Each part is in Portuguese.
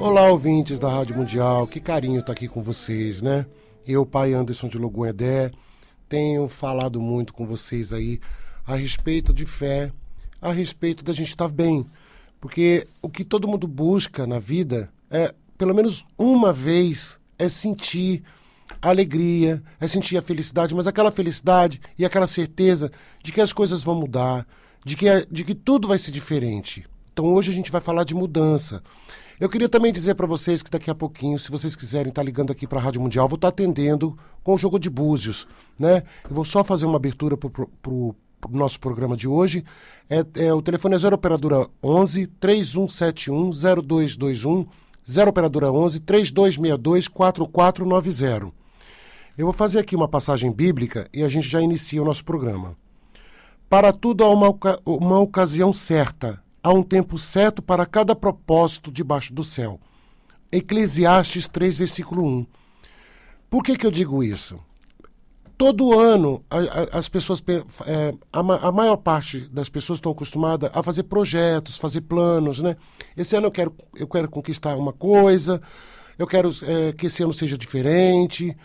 Olá, ouvintes da Rádio Mundial, que carinho estar tá aqui com vocês, né? Eu, pai Anderson de Logunedé, tenho falado muito com vocês aí a respeito de fé, a respeito da gente estar tá bem. Porque o que todo mundo busca na vida é, pelo menos uma vez, é sentir a alegria, é sentir a felicidade, mas aquela felicidade e aquela certeza de que as coisas vão mudar, de que, é, de que tudo vai ser diferente. Então hoje a gente vai falar de mudança. Eu queria também dizer para vocês que daqui a pouquinho, se vocês quiserem estar tá ligando aqui para a Rádio Mundial, vou estar tá atendendo com o jogo de Búzios, né? Eu vou só fazer uma abertura para o nosso programa de hoje. É, é o telefone é 0 operadora 11 3171 0221 0 operadora 11 3262 4490. Eu vou fazer aqui uma passagem bíblica e a gente já inicia o nosso programa. Para tudo há uma, uma ocasião certa, há um tempo certo para cada propósito debaixo do céu. Eclesiastes 3, versículo 1. Por que, que eu digo isso? Todo ano, a, a, as pessoas, é, a, a, maior parte das pessoas estão acostumadas a fazer projetos, fazer planos, né? Esse ano eu quero, eu quero conquistar uma coisa, eu quero é, que esse ano seja diferente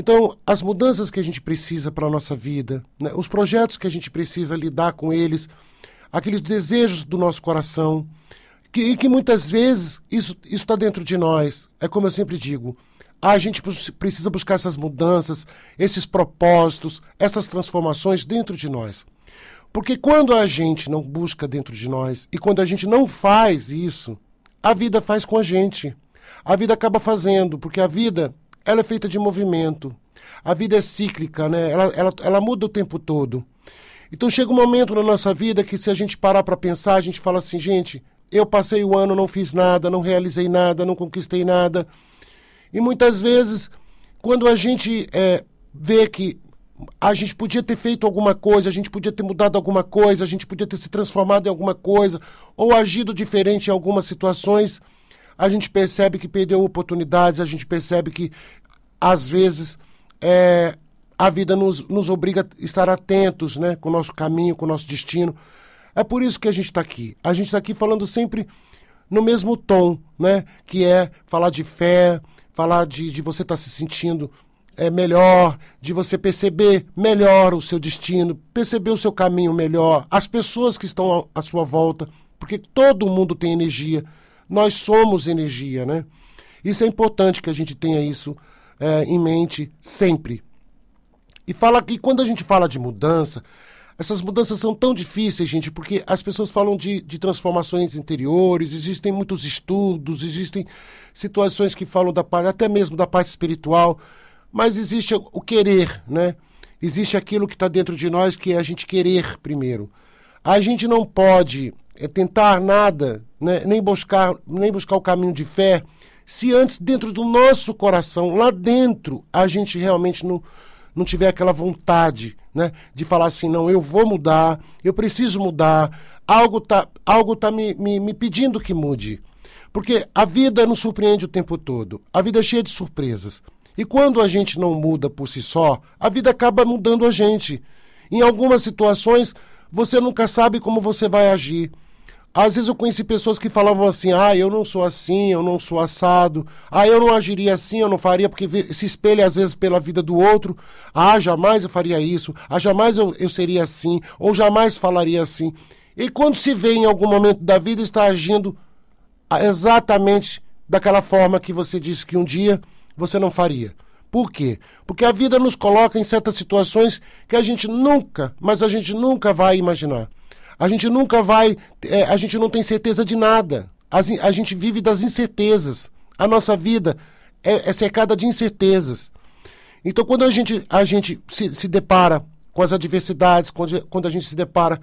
então, as mudanças que a gente precisa para a nossa vida, né? os projetos que a gente precisa lidar com eles, aqueles desejos do nosso coração, que, e que muitas vezes isso está dentro de nós. É como eu sempre digo, a gente precisa buscar essas mudanças, esses propósitos, essas transformações dentro de nós. Porque quando a gente não busca dentro de nós e quando a gente não faz isso, a vida faz com a gente. A vida acaba fazendo, porque a vida ela é feita de movimento. A vida é cíclica, né? Ela, ela, ela muda o tempo todo. Então chega um momento na nossa vida que se a gente parar para pensar, a gente fala assim, gente, eu passei o ano, não fiz nada, não realizei nada, não conquistei nada. E muitas vezes, quando a gente é, vê que a gente podia ter feito alguma coisa, a gente podia ter mudado alguma coisa, a gente podia ter se transformado em alguma coisa, ou agido diferente em algumas situações, a gente percebe que perdeu oportunidades, a gente percebe que às vezes, é, a vida nos, nos obriga a estar atentos né, com o nosso caminho, com o nosso destino. É por isso que a gente está aqui. A gente está aqui falando sempre no mesmo tom, né? Que é falar de fé, falar de, de você estar tá se sentindo é, melhor, de você perceber melhor o seu destino, perceber o seu caminho melhor, as pessoas que estão à sua volta, porque todo mundo tem energia. Nós somos energia, né? Isso é importante que a gente tenha isso é, em mente sempre. E fala que quando a gente fala de mudança, essas mudanças são tão difíceis, gente, porque as pessoas falam de, de transformações interiores, existem muitos estudos, existem situações que falam da parte, até mesmo da parte espiritual, mas existe o querer, né? Existe aquilo que está dentro de nós que é a gente querer primeiro. A gente não pode é, tentar nada, né? nem, buscar, nem buscar o caminho de fé, se antes dentro do nosso coração, lá dentro, a gente realmente não, não tiver aquela vontade, né, de falar assim, não, eu vou mudar, eu preciso mudar, algo tá, algo tá me, me, me pedindo que mude. Porque a vida nos surpreende o tempo todo, a vida é cheia de surpresas. E quando a gente não muda por si só, a vida acaba mudando a gente. Em algumas situações, você nunca sabe como você vai agir. Às vezes eu conheci pessoas que falavam assim: ah, eu não sou assim, eu não sou assado, ah, eu não agiria assim, eu não faria, porque se espelha às vezes pela vida do outro, ah, jamais eu faria isso, ah, jamais eu, eu seria assim, ou jamais falaria assim. E quando se vê em algum momento da vida, está agindo exatamente daquela forma que você disse que um dia você não faria. Por quê? Porque a vida nos coloca em certas situações que a gente nunca, mas a gente nunca vai imaginar. A gente nunca vai. É, a gente não tem certeza de nada. a gente vive das incertezas. A nossa vida é, é cercada de incertezas. Então, quando a gente, a gente se, se depara com as adversidades, quando, quando a gente se depara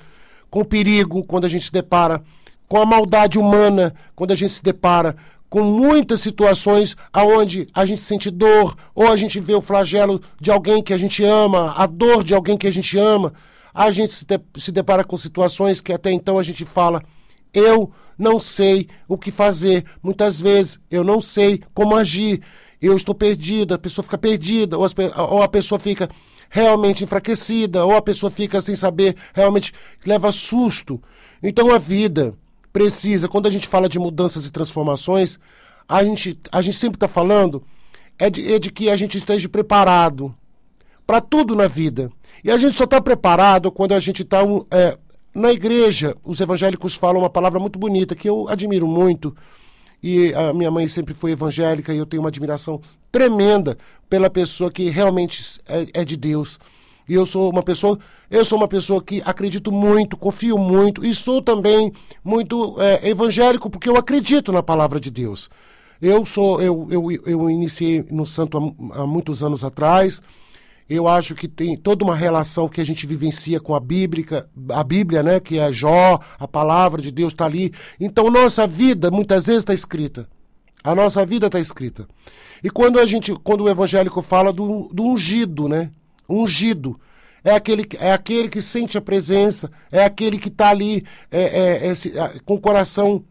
com o perigo, quando a gente se depara com a maldade humana, quando a gente se depara com muitas situações aonde a gente sente dor, ou a gente vê o flagelo de alguém que a gente ama, a dor de alguém que a gente ama, a gente se, de, se depara com situações que até então a gente fala, eu não sei o que fazer. Muitas vezes eu não sei como agir. Eu estou perdido, a pessoa fica perdida, ou, as, ou a pessoa fica realmente enfraquecida, ou a pessoa fica sem saber, realmente leva susto. Então a vida precisa, quando a gente fala de mudanças e transformações, a gente, a gente sempre está falando é de, é de que a gente esteja preparado para tudo na vida. E a gente só está preparado quando a gente está é, na igreja. Os evangélicos falam uma palavra muito bonita que eu admiro muito. E a minha mãe sempre foi evangélica e eu tenho uma admiração tremenda pela pessoa que realmente é, é de Deus. E eu sou uma pessoa, eu sou uma pessoa que acredito muito, confio muito e sou também muito é, evangélico porque eu acredito na palavra de Deus. Eu sou, eu, eu, eu iniciei no santo há, há muitos anos atrás. Eu acho que tem toda uma relação que a gente vivencia com a Bíblia, a Bíblia, né, que é Jó, a palavra de Deus está ali. Então nossa vida muitas vezes está escrita. A nossa vida está escrita. E quando a gente, quando o evangélico fala do, do ungido, né? Ungido é aquele, é aquele que sente a presença, é aquele que está ali é, é, é, com o coração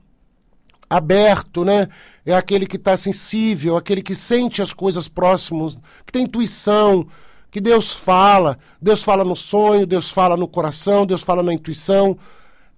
aberto, né? É aquele que está sensível, aquele que sente as coisas próximas, que tem intuição, que Deus fala. Deus fala no sonho, Deus fala no coração, Deus fala na intuição.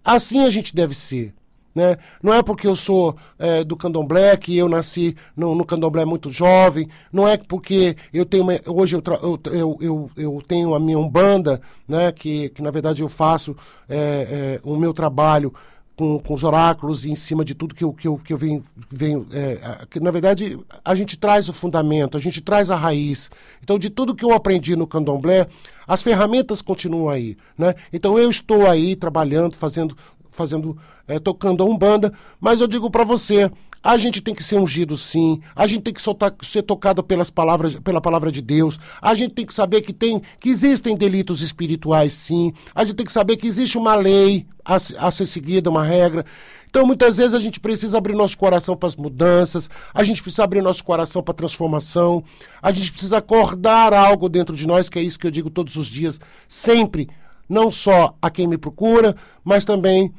Assim a gente deve ser. Né? Não é porque eu sou é, do candomblé, que eu nasci no, no, candomblé muito jovem, não é porque eu tenho uma, hoje eu, eu, eu, eu, tenho a minha umbanda, né? que, que na verdade eu faço é, é, o meu trabalho com, com os oráculos e em cima de tudo que eu, que eu, que eu venho. venho é, que, na verdade, a gente traz o fundamento, a gente traz a raiz. Então, de tudo que eu aprendi no candomblé, as ferramentas continuam aí. Né? Então, eu estou aí trabalhando, fazendo, fazendo é, tocando a Umbanda, mas eu digo para você, a gente tem que ser ungido sim, a gente tem que soltar, ser tocado pelas palavras, pela palavra de Deus. A gente tem que saber que tem que existem delitos espirituais sim. A gente tem que saber que existe uma lei a, a ser seguida, uma regra. Então, muitas vezes a gente precisa abrir nosso coração para as mudanças, a gente precisa abrir nosso coração para a transformação, a gente precisa acordar algo dentro de nós, que é isso que eu digo todos os dias, sempre, não só a quem me procura, mas também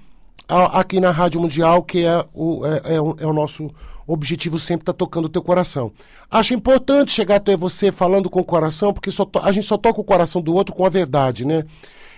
aqui na Rádio Mundial, que é o, é, é o, é o nosso objetivo sempre estar tá tocando o teu coração. Acho importante chegar até você falando com o coração, porque só a gente só toca o coração do outro com a verdade, né?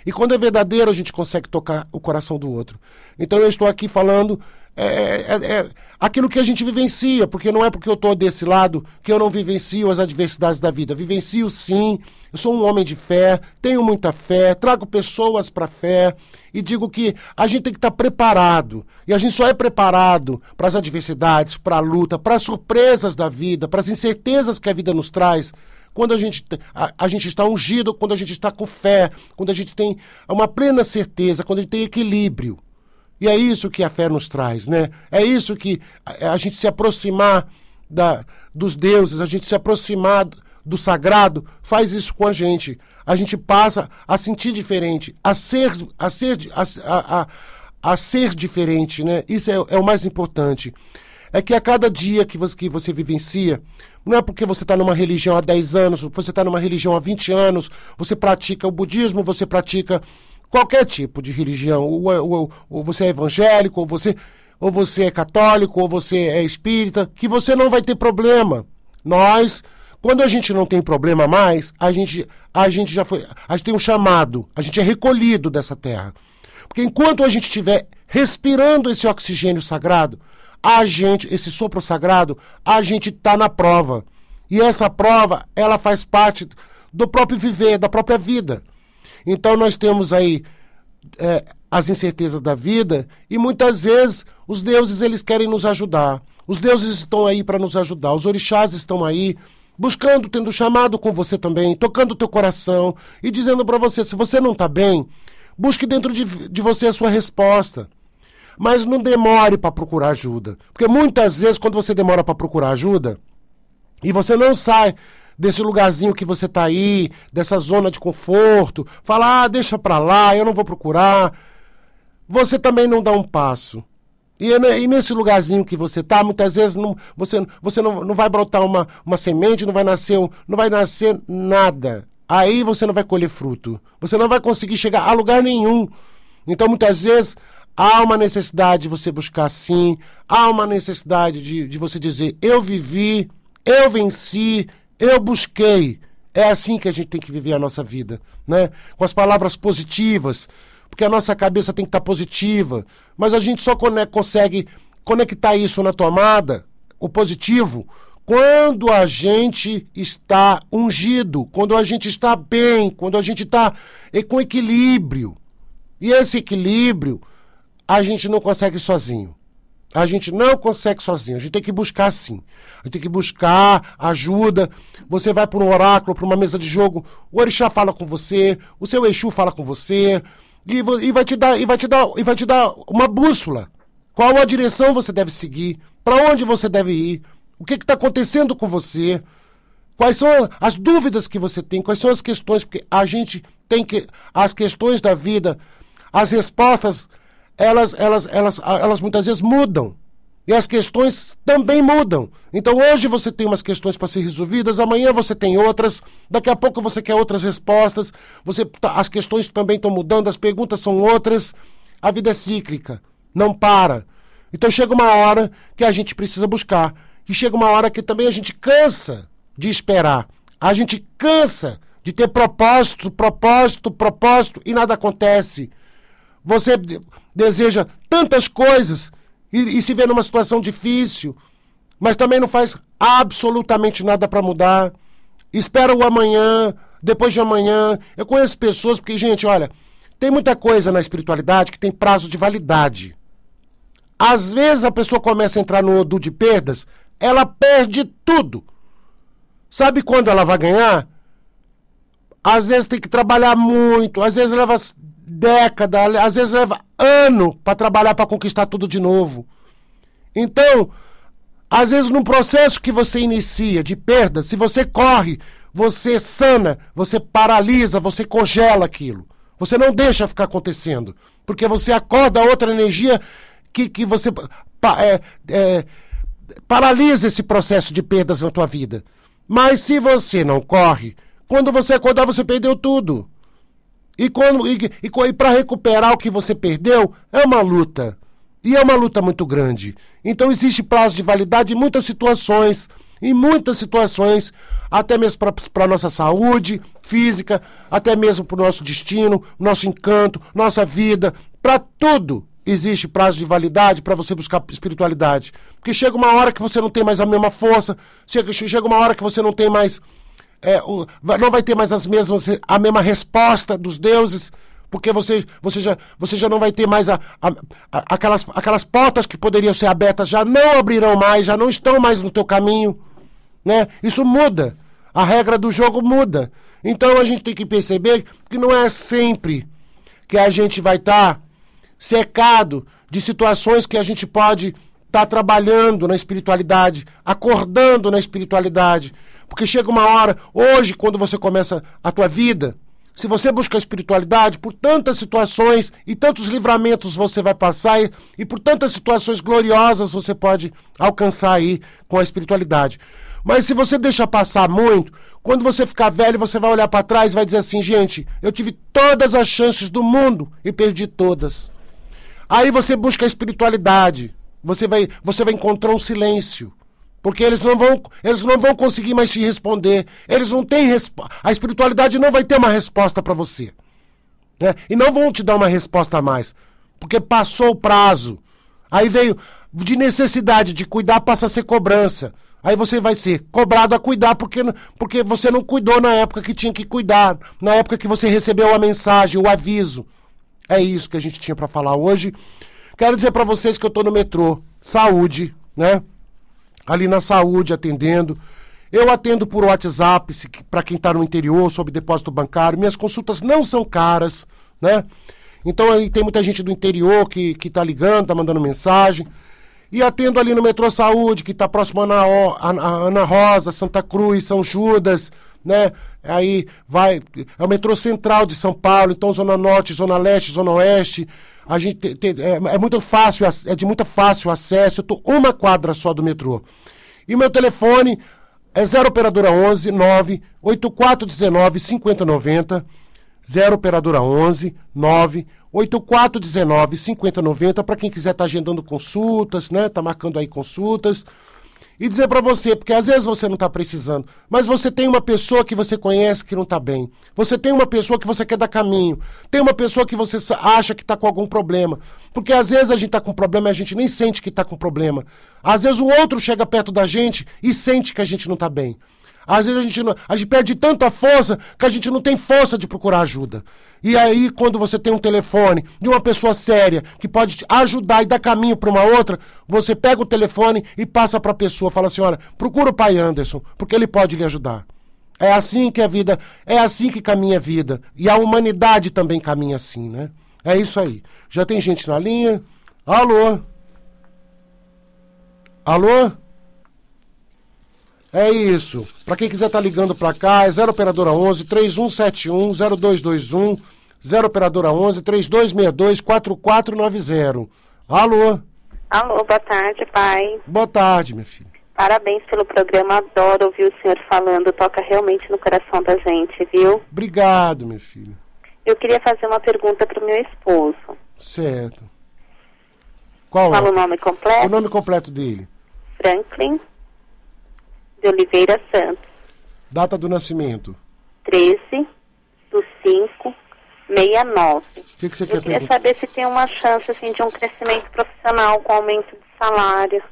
E quando é verdadeiro, a gente consegue tocar o coração do outro. Então eu estou aqui falando. É, é, é, aquilo que a gente vivencia, porque não é porque eu estou desse lado que eu não vivencio as adversidades da vida. Vivencio sim, eu sou um homem de fé, tenho muita fé, trago pessoas para fé e digo que a gente tem que estar tá preparado. E a gente só é preparado para as adversidades, para a luta, para as surpresas da vida, para as incertezas que a vida nos traz. Quando a gente, a, a gente está ungido, quando a gente está com fé, quando a gente tem uma plena certeza, quando a gente tem equilíbrio. E é isso que a fé nos traz, né? É isso que a, gente se aproximar da, dos deuses, a gente se aproximar do sagrado, faz isso com a gente. A gente passa a sentir diferente, a ser, a ser, a, a, a ser diferente, né? Isso é, é, o mais importante. É que a cada dia que você, que você vivencia, não é porque você está numa religião há 10 anos, você está numa religião há 20 anos, você pratica o budismo, você pratica Qualquer tipo de religião, ou, é, ou, é, ou você é evangélico, ou você, ou você é católico, ou você é espírita, que você não vai ter problema. Nós, quando a gente não tem problema mais, a gente, a gente já foi. A gente tem um chamado, a gente é recolhido dessa terra. Porque enquanto a gente estiver respirando esse oxigênio sagrado, a gente, esse sopro sagrado, a gente está na prova. E essa prova, ela faz parte do próprio viver, da própria vida. Então nós temos aí é, as incertezas da vida e muitas vezes os deuses eles querem nos ajudar. Os deuses estão aí para nos ajudar, os orixás estão aí buscando, tendo chamado com você também, tocando o teu coração e dizendo para você, se você não está bem, busque dentro de, de você a sua resposta. Mas não demore para procurar ajuda. Porque muitas vezes, quando você demora para procurar ajuda, e você não sai desse lugarzinho que você tá aí, dessa zona de conforto, fala, ah, deixa pra lá, eu não vou procurar. Você também não dá um passo. E, é e nesse lugarzinho que você tá, muitas vezes não, você, você não, não vai brotar uma, uma semente, não vai nascer, um, não vai nascer nada. Aí você não vai colher fruto. Você não vai conseguir chegar a lugar nenhum. Então, muitas vezes, Há uma necessidade de você buscar sim, há uma necessidade de, de você dizer: eu vivi, eu venci, eu busquei. É assim que a gente tem que viver a nossa vida, né? Com as palavras positivas, porque a nossa cabeça tem que estar tá positiva. Mas a gente só consegue conectar isso na tomada, o positivo, quando a gente está ungido, quando a gente está bem, quando a gente está com equilíbrio. E esse equilíbrio a gente não consegue sozinho. A gente não consegue sozinho, a gente tem que buscar sim. A gente tem que buscar ajuda. Você vai para um oráculo, para uma mesa de jogo, o orixá fala com você, o seu Exu fala com você, e, e, vai te dar, e vai te dar, e vai te dar uma bússola. Qual a direção você deve seguir? Para onde você deve ir? O que está acontecendo com você? Quais são as dúvidas que você tem? Quais são as questões? Porque a gente tem que. As questões da vida, as respostas elas, elas, elas, elas muitas vezes mudam. E as questões também mudam. Então hoje você tem umas questões para ser resolvidas, amanhã você tem outras, daqui a pouco você quer outras respostas, você tá, as questões também estão mudando, as perguntas são outras. A vida é cíclica, não para. Então chega uma hora que a gente precisa buscar. E chega uma hora que também a gente cansa de esperar. A gente cansa de ter propósito, propósito, propósito e nada acontece. Você deseja tantas coisas e, e se vê numa situação difícil, mas também não faz absolutamente nada para mudar. Espera o amanhã, depois de amanhã. Eu conheço pessoas, porque, gente, olha, tem muita coisa na espiritualidade que tem prazo de validade. Às vezes a pessoa começa a entrar no odu de perdas, ela perde tudo. Sabe quando ela vai ganhar? Às vezes tem que trabalhar muito, às vezes leva década, às vezes leva ano para trabalhar para conquistar tudo de novo. Então, às vezes num processo que você inicia de perda, se você corre, você sana, você paralisa, você congela aquilo. Você não deixa ficar acontecendo, porque você acorda outra energia que, que você é, é, paralisa esse processo de perdas na tua vida. Mas se você não corre, quando você acordar, você perdeu tudo. E, e, e, e para recuperar o que você perdeu, é uma luta. E é uma luta muito grande. Então existe prazo de validade em muitas situações, em muitas situações, até mesmo para a nossa saúde física, até mesmo para o nosso destino, nosso encanto, nossa vida, para tudo existe prazo de validade para você buscar espiritualidade. Porque chega uma hora que você não tem mais a mesma força, chega, chega uma hora que você não tem mais é, o, não vai ter mais as mesmas, a mesma resposta dos deuses, porque você, você, já, você já não vai ter mais a, a, a, aquelas, aquelas portas que poderiam ser abertas, já não abrirão mais, já não estão mais no teu caminho. Né? Isso muda. A regra do jogo muda. Então a gente tem que perceber que não é sempre que a gente vai estar tá secado de situações que a gente pode está trabalhando na espiritualidade, acordando na espiritualidade. Porque chega uma hora, hoje, quando você começa a tua vida, se você busca a espiritualidade, por tantas situações e tantos livramentos você vai passar e, e por tantas situações gloriosas você pode alcançar aí com a espiritualidade. Mas se você deixa passar muito, quando você ficar velho, você vai olhar para trás e vai dizer assim: gente, eu tive todas as chances do mundo e perdi todas. Aí você busca a espiritualidade. Você vai, você vai encontrar um silêncio. Porque eles não vão, eles não vão conseguir mais te responder. Eles não têm a espiritualidade não vai ter uma resposta para você. Né? E não vão te dar uma resposta mais, porque passou o prazo. Aí veio de necessidade de cuidar passa a ser cobrança. Aí você vai ser cobrado a cuidar porque, porque você não cuidou na época que tinha que cuidar, na época que você recebeu a mensagem, o aviso. É isso que a gente tinha para falar hoje. Quero dizer para vocês que eu tô no metrô, saúde, né? Ali na saúde, atendendo. Eu atendo por WhatsApp, para quem está no interior, sobre depósito bancário. Minhas consultas não são caras, né? Então aí tem muita gente do interior que, que tá ligando, tá mandando mensagem. E atendo ali no metrô Saúde, que está próximo a Ana, a Ana Rosa, Santa Cruz, São Judas, né? Aí vai. É o metrô central de São Paulo, então Zona Norte, Zona Leste, Zona Oeste. A gente te, te, é, é, muito fácil, é de muito fácil acesso. Eu tô uma quadra só do metrô. E meu telefone é 0 operadora 11 9 8419 5090. 0 operadora 11 9 8419 5090 para quem quiser estar tá agendando consultas, né? Tá marcando aí consultas e dizer para você, porque às vezes você não está precisando, mas você tem uma pessoa que você conhece que não está bem. Você tem uma pessoa que você quer dar caminho. Tem uma pessoa que você acha que está com algum problema. Porque às vezes a gente está com problema e a gente nem sente que está com problema. Às vezes o outro chega perto da gente e sente que a gente não está bem. Às vezes a gente, não, a gente perde tanta força que a gente não tem força de procurar ajuda. E aí, quando você tem um telefone de uma pessoa séria que pode te ajudar e dar caminho para uma outra, você pega o telefone e passa para a pessoa, fala assim: olha, procura o pai Anderson, porque ele pode lhe ajudar. É assim que a vida, é assim que caminha a vida. E a humanidade também caminha assim, né? É isso aí. Já tem gente na linha. Alô? Alô? É isso. Para quem quiser estar tá ligando para cá, é 0 operadora 11 3171 0221 0 operadora 11 3262 4490. Alô? Alô, boa tarde, pai. Boa tarde, minha filha. Parabéns pelo programa, adoro ouvir o senhor falando, toca realmente no coração da gente, viu? Obrigado, minha filha. Eu queria fazer uma pergunta pro meu esposo. Certo. Qual é? Fala é? o nome completo? O nome completo dele. Franklin de Oliveira Santos. Data do nascimento? 13 do 5 69. O que, que você quer Eu queria saber se tem uma chance assim, de um crescimento profissional com aumento de salário.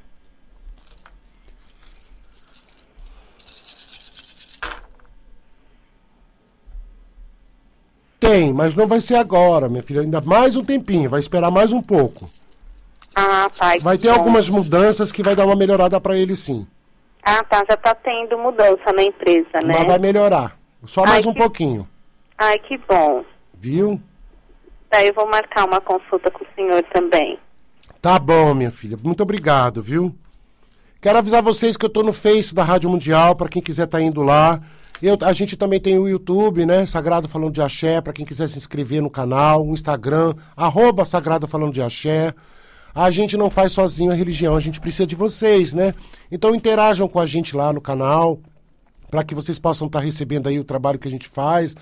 Tem, mas não vai ser agora, minha filha. Ainda mais um tempinho, vai esperar mais um pouco. Ah, pai. Tá, vai ter bom. Então. algumas mudanças que vai dar uma melhorada para ele sim. Ah, tá. Já está tendo mudança na empresa, né? Mas vai melhorar. Só mais Ai, um que... pouquinho. Ai, que bom. Viu? Daí tá, eu vou marcar uma consulta com o senhor também. Tá bom, minha filha. Muito obrigado, viu? Quero avisar vocês que eu estou no Face da Rádio Mundial, para quem quiser estar tá indo lá. Eu, a gente também tem o YouTube, né? Sagrado Falando de Axé, para quem quiser se inscrever no canal, o Instagram, arroba Sagrado Falando de Axé. Ah, a gente não faz sozinho a religião, a gente precisa de vocês, né? Então interajam com a gente lá no canal, para que vocês possam estar tá recebendo aí o trabalho que a gente faz.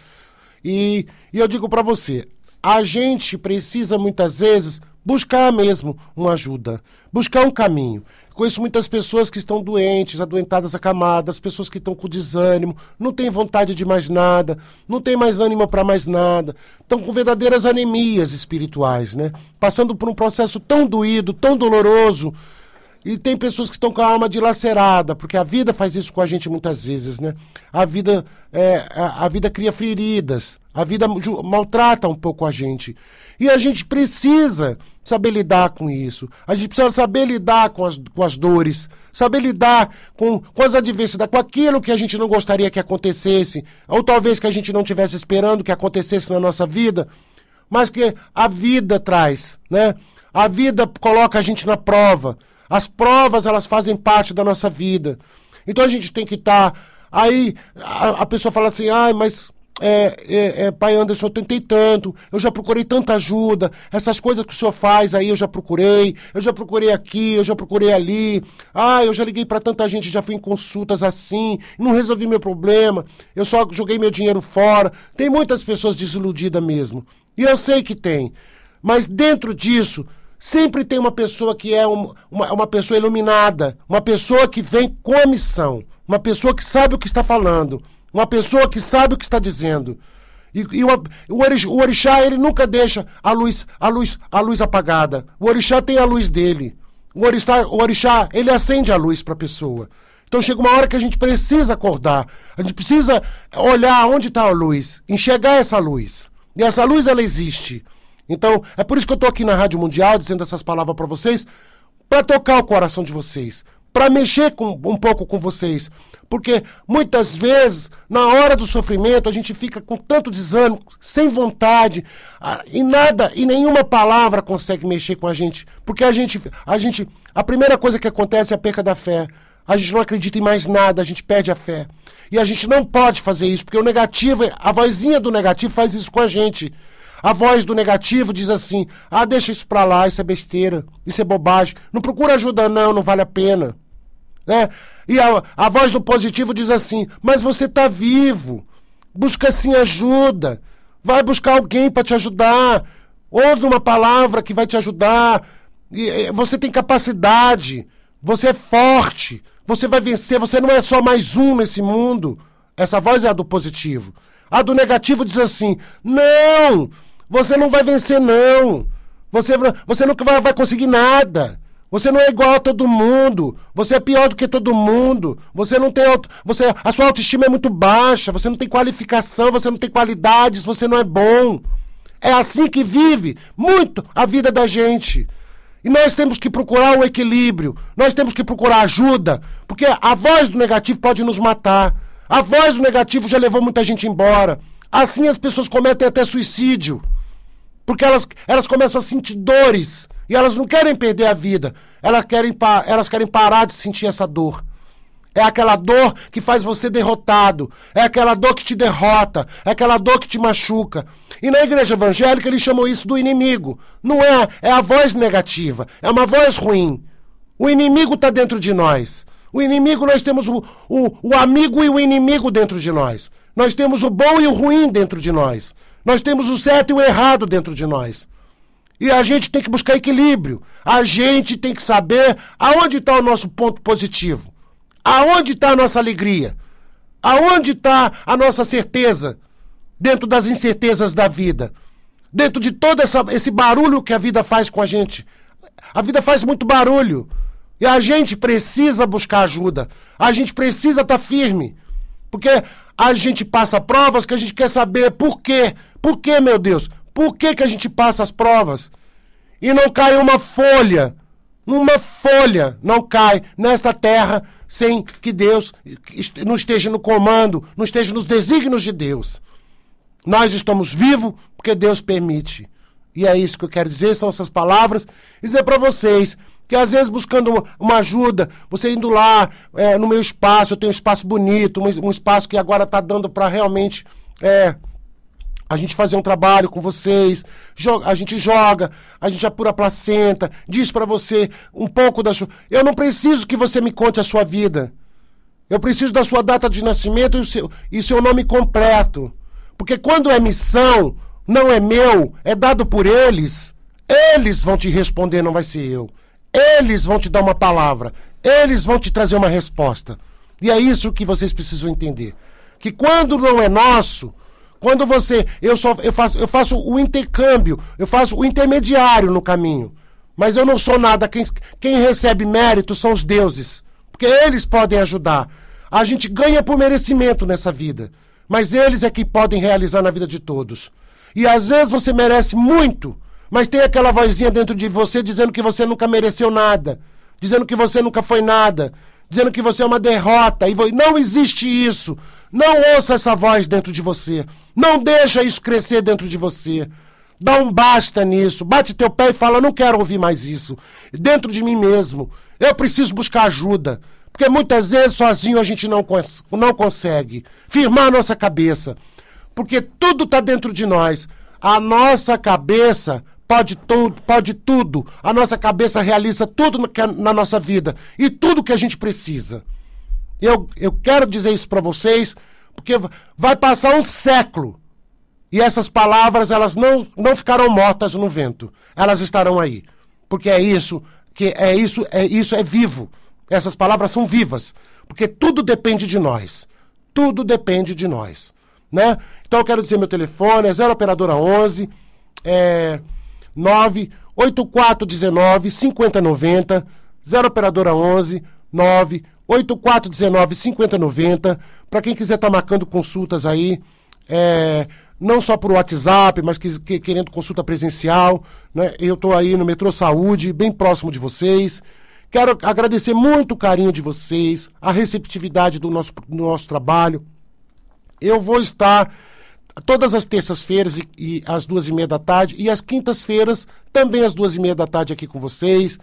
E, e eu digo para você, a gente precisa muitas vezes buscar mesmo uma ajuda, buscar um caminho. Conheço muitas pessoas que estão doentes, adoentadas, acamadas, pessoas que estão com desânimo, não têm vontade de mais nada, não têm mais ânimo para mais nada, estão com verdadeiras anemias espirituais, né? Passando por um processo tão doído, tão doloroso. E tem pessoas que estão com a alma dilacerada, porque a vida faz isso com a gente muitas vezes, né? A vida, é, a, a vida cria feridas, a vida maltrata um pouco a gente. E a gente precisa saber lidar com isso. A gente precisa saber lidar com as, com as dores, saber lidar com, com as adversidades, com aquilo que a gente não gostaria que acontecesse, ou talvez que a gente não tivesse esperando que acontecesse na nossa vida, mas que a vida traz, né? A vida coloca a gente na prova. As provas, elas fazem parte da nossa vida. Então a gente tem que estar tá aí a, a pessoa fala assim: "Ai, mas é, é, é, pai Anderson, eu tentei tanto, eu já procurei tanta ajuda, essas coisas que o senhor faz aí eu já procurei, eu já procurei aqui, eu já procurei ali, ah, eu já liguei para tanta gente, já fui em consultas assim, não resolvi meu problema, eu só joguei meu dinheiro fora. Tem muitas pessoas desiludidas mesmo, e eu sei que tem, mas dentro disso, sempre tem uma pessoa que é um, uma, uma pessoa iluminada, uma pessoa que vem com a missão, uma pessoa que sabe o que está falando. Uma pessoa que sabe o que está dizendo. E, e o, o, orixá, ele nunca deixa a luz, a luz, a luz apagada. O orixá tem a luz dele. O orixá, o orixá ele acende a luz para a pessoa. Então chega uma hora que a gente precisa acordar. A gente precisa olhar onde está a luz, enxergar essa luz. E essa luz ela existe. Então, é por isso que eu estou aqui na Rádio Mundial dizendo essas palavras para vocês, para tocar o coração de vocês para mexer com, um pouco com vocês. Porque muitas vezes, na hora do sofrimento, a gente fica com tanto desânimo, sem vontade, ah, e nada, e nenhuma palavra consegue mexer com a gente. Porque a gente, a gente, a primeira coisa que acontece é a perca da fé. A gente não acredita em mais nada, a gente perde a fé. E a gente não pode fazer isso, porque o negativo, é, a vozinha do negativo faz isso com a gente. A voz do negativo diz assim: ah, deixa isso pra lá, isso é besteira, isso é bobagem. Não procura ajuda, não, não vale a pena. Né? E a, a voz do positivo diz assim: Mas você está vivo. Busca sim ajuda. Vai buscar alguém para te ajudar. Ouve uma palavra que vai te ajudar. E, e, você tem capacidade. Você é forte. Você vai vencer. Você não é só mais um nesse mundo. Essa voz é a do positivo. A do negativo diz assim: Não! Você não vai vencer, não. Você, você nunca vai, vai conseguir nada. Você não é igual a todo mundo. Você é pior do que todo mundo. Você não tem auto, você a sua autoestima é muito baixa, você não tem qualificação, você não tem qualidades, você não é bom. É assim que vive muito a vida da gente. E nós temos que procurar o um equilíbrio. Nós temos que procurar ajuda, porque a voz do negativo pode nos matar. A voz do negativo já levou muita gente embora. Assim as pessoas cometem até suicídio. Porque elas, elas começam a sentir dores e elas não querem perder a vida. Elas querem, elas querem parar de sentir essa dor. É aquela dor que faz você derrotado. É aquela dor que te derrota. É aquela dor que te machuca. E na igreja evangélica ele chamou isso do inimigo. Não é. É a voz negativa. É uma voz ruim. O inimigo está dentro de nós. O inimigo, nós temos o, o, o amigo e o inimigo dentro de nós. Nós temos o bom e o ruim dentro de nós. Nós temos o certo e o errado dentro de nós. E a gente tem que buscar equilíbrio. A gente tem que saber aonde está o nosso ponto positivo. Aonde está a nossa alegria? Aonde está a nossa certeza dentro das incertezas da vida? Dentro de todo essa, esse barulho que a vida faz com a gente. A vida faz muito barulho. E a gente precisa buscar ajuda. A gente precisa estar tá firme. Porque a gente passa provas que a gente quer saber por quê. Por quê, meu Deus? Por que, que a gente passa as provas? E não cai uma folha, uma folha não cai nesta terra sem que Deus não esteja no comando, não esteja nos desígnios de Deus. Nós estamos vivos porque Deus permite. E é isso que eu quero dizer, são essas palavras. E dizer para vocês que às vezes buscando uma ajuda, você indo lá é, no meu espaço, eu tenho um espaço bonito, um, espaço que agora está dando para realmente é, a gente fazer um trabalho com vocês, joga, a gente joga, a gente apura a placenta, diz para você um pouco da sua. Eu não preciso que você me conte a sua vida. Eu preciso da sua data de nascimento e seu, e seu nome completo. Porque quando é missão, não é meu, é dado por eles. Eles vão te responder, não vai ser eu. Eles vão te dar uma palavra. Eles vão te trazer uma resposta. E é isso que vocês precisam entender. Que quando não é nosso, quando você. Eu, só, eu, faço, eu faço o intercâmbio, eu faço o intermediário no caminho. Mas eu não sou nada. Quem, quem recebe mérito são os deuses. Porque eles podem ajudar. A gente ganha por merecimento nessa vida. Mas eles é que podem realizar na vida de todos. E às vezes você merece muito, mas tem aquela vozinha dentro de você dizendo que você nunca mereceu nada, dizendo que você nunca foi nada, dizendo que você é uma derrota. E não existe isso. Não ouça essa voz dentro de você. Não deixa isso crescer dentro de você. Dá um basta nisso. Bate teu pé e fala: não quero ouvir mais isso. Dentro de mim mesmo. Eu preciso buscar ajuda. Porque muitas vezes sozinho a gente não, cons não consegue firmar a nossa cabeça. Porque tudo está dentro de nós. A nossa cabeça pode tudo, pode tudo. A nossa cabeça realiza tudo é, na nossa vida e tudo que a gente precisa. Eu, eu quero dizer isso para vocês, porque vai passar um século e essas palavras elas não, não ficarão mortas no vento. Elas estarão aí, porque é isso que é isso é isso é vivo. Essas palavras são vivas, porque tudo depende de nós. Tudo depende de nós, né? Então eu quero dizer meu telefone é 0 operadora 11 é 98419 5090 0 operadora 11 9 8419-5090, para quem quiser estar tá marcando consultas aí, é, não só por WhatsApp, mas que, que, querendo consulta presencial. Né? Eu estou aí no Metrô Saúde, bem próximo de vocês. Quero agradecer muito o carinho de vocês, a receptividade do nosso, do nosso trabalho. Eu vou estar todas as terças-feiras e, e às duas e meia da tarde e às quintas-feiras também às duas e meia da tarde aqui com vocês.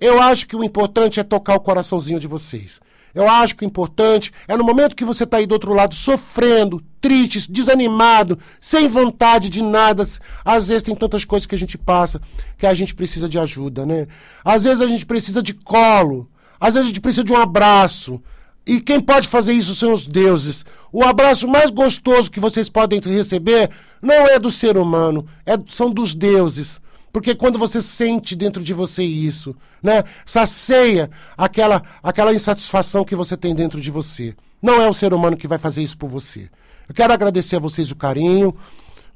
Eu acho que o importante é tocar o coraçãozinho de vocês. Eu acho que o importante é no momento que você está aí do outro lado sofrendo, triste, desanimado, sem vontade de nada. Às vezes tem tantas coisas que a gente passa que a gente precisa de ajuda, né? Às vezes a gente precisa de colo, às vezes a gente precisa de um abraço. E quem pode fazer isso são os deuses. O abraço mais gostoso que vocês podem receber não é do ser humano, é, são dos deuses. Porque quando você sente dentro de você isso, né? Sacia aquela, aquela insatisfação que você tem dentro de você. Não é o ser humano que vai fazer isso por você. Eu quero agradecer a vocês o carinho.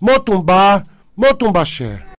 Motumbá, Motumbaxé.